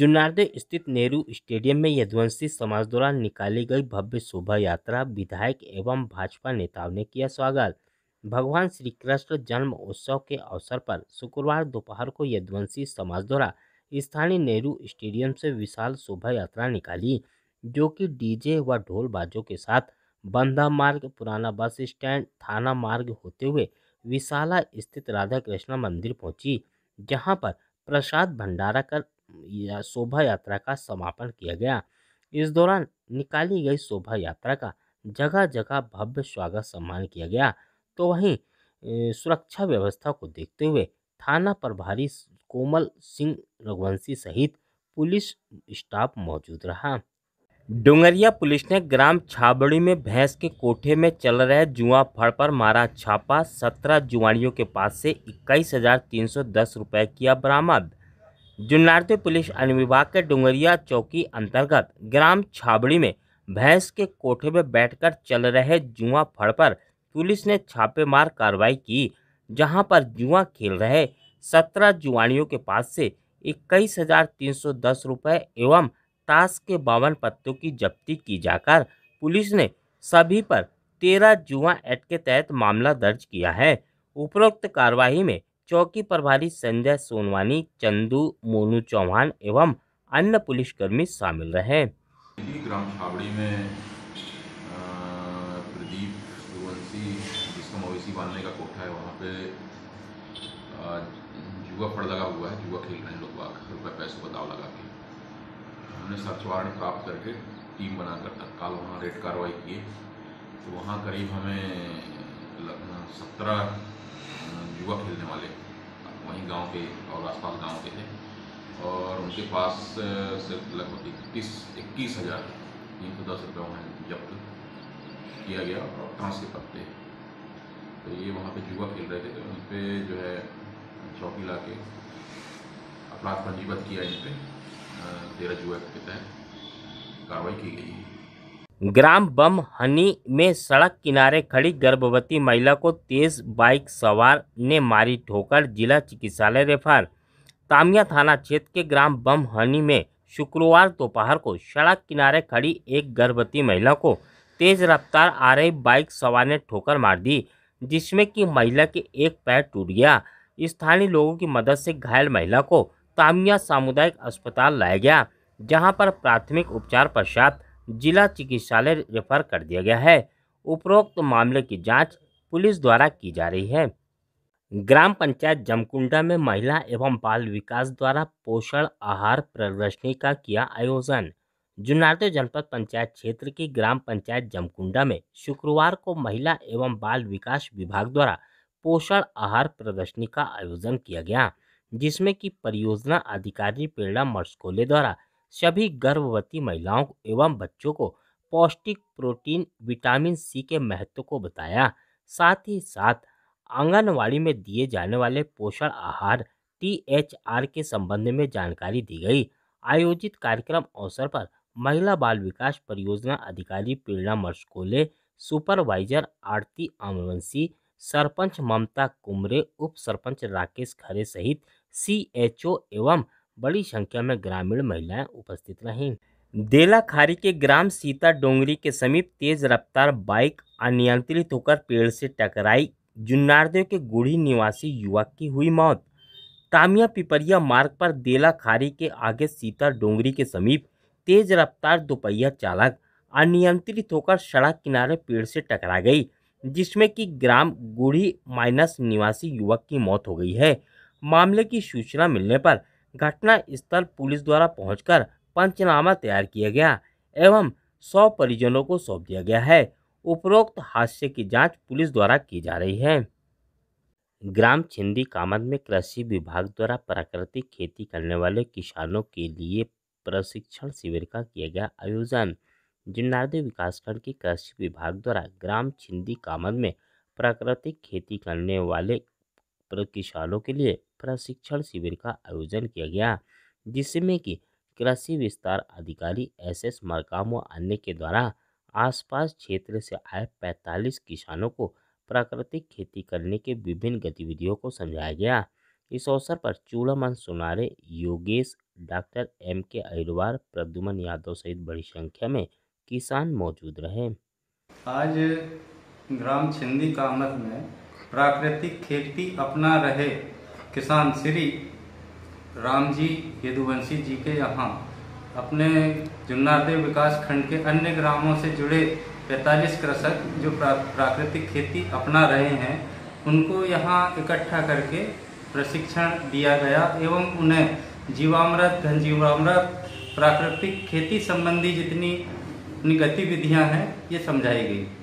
जुनार्दे स्थित नेहरू स्टेडियम में यदुवंशी समाज द्वारा निकाली गई भव्य शोभा यात्रा विधायक एवं भाजपा नेताओं ने किया स्वागत भगवान श्री कृष्ण जन्म उत्सव के अवसर पर शुक्रवार दोपहर को यदुवंशी समाज द्वारा स्थानीय नेहरू स्टेडियम से विशाल शोभा यात्रा निकाली जो कि डीजे व ढोल बाजों के साथ बंधा मार्ग पुराना बस स्टैंड थाना मार्ग होते हुए विशाला स्थित राधा कृष्णा मंदिर पहुंची जहां पर प्रसाद भंडारा कर या शोभा यात्रा का समापन किया गया इस दौरान निकाली गई शोभा यात्रा का जगह जगह भव्य स्वागत सम्मान किया गया तो वहीं सुरक्षा व्यवस्था को देखते हुए थाना प्रभारी कोमल सिंह रघुवंशी सहित पुलिस स्टाफ मौजूद रहा डोंगरिया पुलिस ने ग्राम छाबड़ी में भैंस के कोठे में चल रहे जुआ फड़ पर मारा छापा सत्रह जुआड़ियों के पास से इक्कीस हजार तीन सौ दस रुपये किया बरामद जुन्नारते पुलिस अनुविभाग के डुंगरिया चौकी अंतर्गत ग्राम छाबड़ी में भैंस के कोठे में बैठकर चल रहे जुआ फड़ पर पुलिस ने छापेमार कार्रवाई की जहां पर जुआ खेल रहे सत्रह जुआनियों के पास से इक्कीस हजार तीन सौ दस रुपये एवं ताश के बावन पत्तों की जब्ती की जाकर पुलिस ने सभी पर तेरह जुआ एक्ट के तहत मामला दर्ज किया है उपरोक्त कार्रवाई में चौकी प्रभारी संजय सोनवानी चंदू मोनू चौहान एवं अन्य पुलिसकर्मी शामिल रहे ग्राम छावड़ी में प्रदीप गुवंशी जिसको मवेशी बांधने का कोठा है वहाँ पे जुआ पड़ लगा हुआ है जुआ खेल रहे हैं लोग बाग रुपये का दाव लगा के हमने सर्च वारंट प्राप्त करके टीम बनाकर तत्काल वहाँ रेड कार्रवाई किए तो वहाँ करीब हमें सत्रह युवा खेलने वाले वहीं गांव के और आसपास गांव के हैं और उनके पास सिर्फ लगभग इकतीस इक्कीस हज़ार तीन सौ दस रुपये उन्हें जब्त किया गया और कांस करते पत्ते तो ये वहाँ पे युवा खेल रहे थे तो उन पर जो है चौकी ला के अपराध पंजीबद्ध किया इन पर तेरह युवा के तहत कार्रवाई की गई है ग्राम बमहनी में सड़क किनारे खड़ी गर्भवती महिला को तेज बाइक सवार ने मारी ठोकर जिला चिकित्सालय रेफर तामिया थाना क्षेत्र के ग्राम बमहनी में शुक्रवार दोपहर को सड़क किनारे खड़ी एक गर्भवती महिला को तेज रफ्तार आ रही बाइक सवार ने ठोकर मार दी जिसमें कि महिला के एक पैर टूट गया स्थानीय लोगों की मदद से घायल महिला को तामिया सामुदायिक अस्पताल लाया गया जहां पर प्राथमिक उपचार पश्चात जिला चिकित्सालय रेफर कर दिया गया है उपरोक्त मामले की जांच पुलिस द्वारा की जा रही है ग्राम पंचायत जमकुंडा में महिला एवं बाल विकास द्वारा पोषण आहार प्रदर्शनी का किया आयोजन जुनार्दे जनपद पंचायत क्षेत्र की ग्राम पंचायत जमकुंडा में शुक्रवार को महिला एवं बाल विकास विभाग द्वारा पोषण आहार प्रदर्शनी का आयोजन किया गया जिसमें कि परियोजना अधिकारी प्रेरणा मर्सकोले द्वारा सभी गर्भवती महिलाओं एवं बच्चों को पौष्टिक प्रोटीन विटामिन सी के महत्व को बताया साथ ही साथ आंगनवाड़ी में दिए जाने वाले पोषण आहार टीएचआर के संबंध में जानकारी दी गई आयोजित कार्यक्रम अवसर पर महिला बाल विकास परियोजना अधिकारी प्रेरणा मर्सकोले सुपरवाइजर आरती अमरवंशी सरपंच ममता कुमरे उप सरपंच राकेश खरे सहित सीएचओ एवं बड़ी संख्या में ग्रामीण महिलाएं उपस्थित रहीं देलाखारी के ग्राम सीता डोंगरी के समीप तेज रफ्तार बाइक अनियंत्रित होकर पेड़ से टकराई जुन्नारदेव के गुढ़ी निवासी युवक की हुई मौत तामिया पिपरिया मार्ग पर देलाखारी के आगे सीता डोंगरी के समीप तेज रफ्तार दोपहिया चालक अनियंत्रित होकर सड़क किनारे पेड़ से टकरा गई जिसमें कि ग्राम गुढ़ी माइनस निवासी युवक की मौत हो गई है मामले की सूचना मिलने पर घटना स्थल पुलिस द्वारा पहुंचकर पंचनामा तैयार किया गया एवं सौ परिजनों को सौंप दिया गया है उपरोक्त हादसे की जांच पुलिस द्वारा की जा रही है ग्राम छिंदी कामत में कृषि विभाग द्वारा प्राकृतिक खेती करने वाले किसानों के लिए प्रशिक्षण शिविर का किया गया आयोजन जिन्नारदेव विकासखंड के कृषि विभाग द्वारा ग्राम छिंदी कामत में प्राकृतिक खेती करने वाले पर किसानों के लिए प्रशिक्षण शिविर का आयोजन किया गया जिसमें कि कृषि विस्तार अधिकारी एस एस मरकाम व अन्य के द्वारा आसपास क्षेत्र से आए 45 किसानों को प्राकृतिक खेती करने के विभिन्न गतिविधियों को समझाया गया इस अवसर पर Chudaman Sunare Yogesh doctor M K Ahirwar Pradyuman Yadav सहित बड़ी संख्या में किसान मौजूद रहे आज ग्राम छिंदी कामत में प्राकृतिक खेती अपना रहे किसान श्री राम जी यदुवंशी जी के यहाँ अपने जुन्नारदेव विकास खंड के अन्य ग्रामों से जुड़े 45 कृषक जो प्राकृतिक खेती अपना रहे हैं उनको यहाँ इकट्ठा करके प्रशिक्षण दिया गया एवं उन्हें जीवामृत धन जीवामृत प्राकृतिक खेती संबंधी जितनी गतिविधियाँ हैं ये समझाई गई